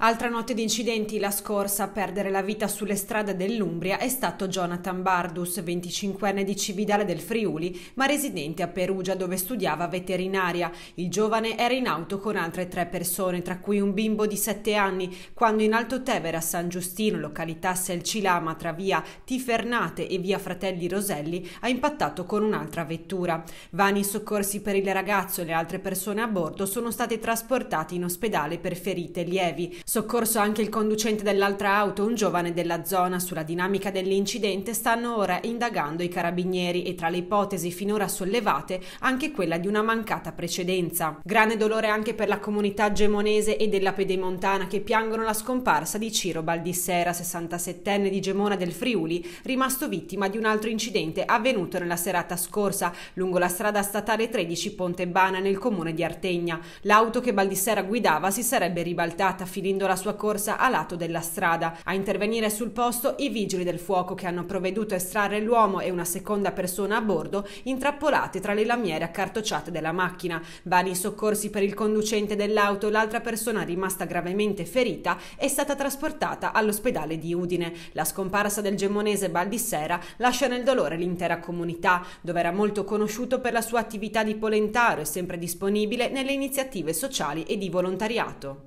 Altra notte di incidenti la scorsa a perdere la vita sulle strade dell'Umbria è stato Jonathan Bardus, 25enne di Cividale del Friuli, ma residente a Perugia dove studiava veterinaria. Il giovane era in auto con altre tre persone, tra cui un bimbo di 7 anni, quando in Alto Tevere a San Giustino, località Selcilama, tra via Tifernate e via Fratelli Roselli, ha impattato con un'altra vettura. Vani soccorsi per il ragazzo e le altre persone a bordo sono state trasportate in ospedale per ferite lievi. Soccorso anche il conducente dell'altra auto, un giovane della zona. Sulla dinamica dell'incidente stanno ora indagando i carabinieri e tra le ipotesi finora sollevate anche quella di una mancata precedenza. Grande dolore anche per la comunità gemonese e della pedemontana che piangono la scomparsa di Ciro Baldissera, 67enne di Gemona del Friuli, rimasto vittima di un altro incidente avvenuto nella serata scorsa lungo la strada statale 13 Ponte Bana nel comune di Artegna. L'auto che Baldissera guidava si sarebbe ribaltata finendo impedendo la sua corsa a lato della strada. A intervenire sul posto i vigili del fuoco che hanno provveduto a estrarre l'uomo e una seconda persona a bordo intrappolate tra le lamiere accartocciate della macchina. Vani soccorsi per il conducente dell'auto, l'altra persona rimasta gravemente ferita è stata trasportata all'ospedale di Udine. La scomparsa del gemonese Baldissera lascia nel dolore l'intera comunità, dove era molto conosciuto per la sua attività di polentaro e sempre disponibile nelle iniziative sociali e di volontariato.